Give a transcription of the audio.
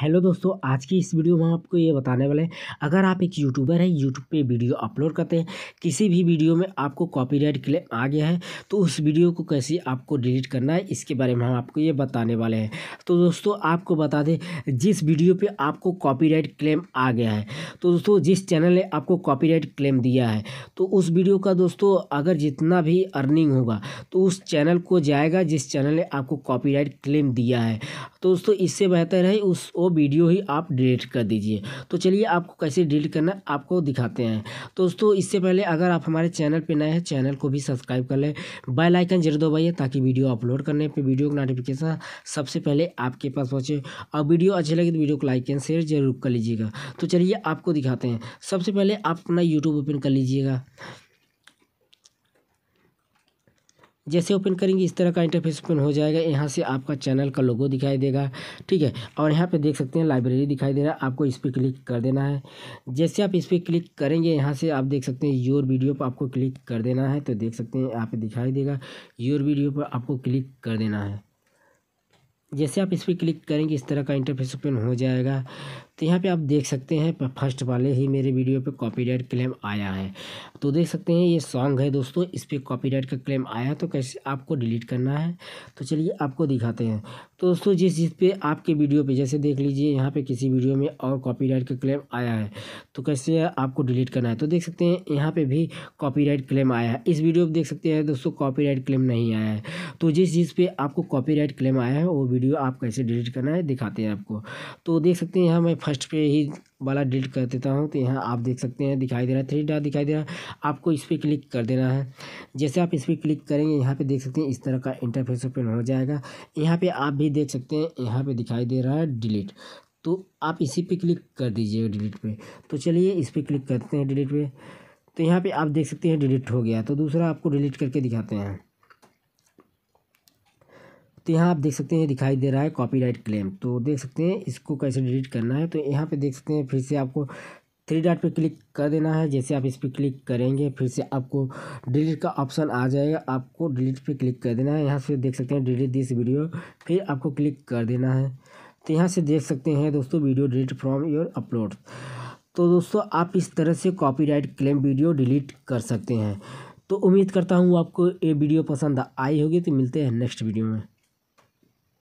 hello दोस्तों आज की इस वीडियो में आपको ये बताने वाले हैं अगर आप एक यूट्यूबर हैं यूट्यूब पे वीडियो अपलोड करते हैं किसी भी वीडियो में आपको कॉपीराइट क्लेम आ गया है तो उस वीडियो को कैसे आपको डिलीट करना है इसके बारे में हम आपको ये बताने वाले हैं तो दोस्तों आपको बता दें जिस वीडियो पर आपको कॉपी क्लेम आ गया है तो दोस्तों जिस चैनल ने आपको कॉपी क्लेम दिया है तो उस वीडियो का दोस्तों अगर जितना भी अर्निंग होगा तो उस चैनल को जाएगा जिस चैनल ने आपको कॉपी क्लेम दिया है तो दोस्तों इससे बेहतर है उस वीडियो ही आप डिलीट कर दीजिए तो चलिए आपको कैसे डिलीट करना आपको दिखाते हैं तो दोस्तों इससे पहले अगर आप हमारे चैनल पर नए हैं चैनल को भी सब्सक्राइब कर लें बेलाइकन जरूर दबाइए ताकि वीडियो अपलोड करने पर वीडियो का नोटिफिकेशन सबसे पहले आपके पास पहुँचे और वीडियो अच्छी लगे तो वीडियो को लाइक एंड शेयर जरूर कर लीजिएगा तो चलिए आपको दिखाते हैं सबसे पहले आप अपना यूट्यूब ओपन कर लीजिएगा जैसे ओपन करेंगे इस तरह का इंटरफेस ओपन हो जाएगा यहाँ से आपका चैनल का लोगो दिखाई देगा ठीक है और यहाँ पे देख सकते हैं लाइब्रेरी दिखाई दे रहा है आपको इस पर क्लिक कर देना है जैसे आप इस पर क्लिक करेंगे यहाँ से आप देख सकते हैं योर वीडियो पर आपको क्लिक कर देना है तो देख सकते हैं यहाँ पर दिखाई देगा योर वीडियो पर आपको क्लिक कर देना है जैसे आप इस पर क्लिक करेंगे इस तरह का इंटरफेस ओपन हो जाएगा तो यहाँ पे आप देख सकते हैं फर्स्ट वाले ही मेरे वीडियो पे कॉपीराइट क्लेम आया है तो देख सकते हैं ये सॉन्ग है दोस्तों इस पर कॉपीराइट का क्लेम आया तो कैसे आपको डिलीट करना है तो चलिए आपको दिखाते हैं तो दोस्तों जिस जिस पे आपके वीडियो पे जैसे देख लीजिए यहाँ पे किसी वीडियो में और राइट का क्लेम आया है तो कैसे आपको डिलीट करना है तो देख सकते हैं यहाँ पर भी राइट क्लेम आया है इस वीडियो पर देख सकते हैं दोस्तों राइट क्लेम नहीं आया है तो जिस जिस पर आपको राइट क्लेम आया है वो वीडियो आप कैसे डिलीट करना है दिखाते हैं आपको तो देख सकते हैं यहाँ मैं फर्स्ट पे ही वाला डिलीट कर देता हूँ तो यहाँ आप देख सकते हैं दिखाई दे रहा है थ्री डॉट दिखाई दे रहा है आपको इस पर क्लिक कर देना है जैसे आप इस पर क्लिक करेंगे यहाँ पे देख सकते हैं इस तरह का इंटरफेस ओपन हो जाएगा यहाँ पे आप भी देख सकते हैं यहाँ पे दिखाई दे रहा है डिलीट तो आप इसी पर क्लिक कर दीजिएगा डिलीट पर तो चलिए इस पर क्लिक करते हैं डिलीट पर तो यहाँ पे आप देख सकते हैं डिलीट हो गया तो दूसरा आपको डिलीट करके दिखाते हैं तो यहाँ आप देख सकते हैं दिखाई दे रहा है कॉपीराइट क्लेम तो देख सकते हैं इसको कैसे डिलीट करना है तो यहाँ पे देख सकते हैं फिर से आपको थ्री डॉट पे क्लिक कर देना है जैसे आप इस पर क्लिक करेंगे फिर से आपको डिलीट का ऑप्शन आ जाएगा आपको डिलीट पे क्लिक कर देना है यहाँ से देख सकते हैं डिलीट दिस वीडियो फिर आपको क्लिक कर देना है तो यहाँ से देख सकते हैं दोस्तों video delete from your upload तो दोस्तों आप इस तरह से कॉपी क्लेम वीडियो डिलीट कर सकते हैं तो उम्मीद करता हूँ आपको ये वीडियो पसंद आई होगी तो मिलते हैं नेक्स्ट वीडियो में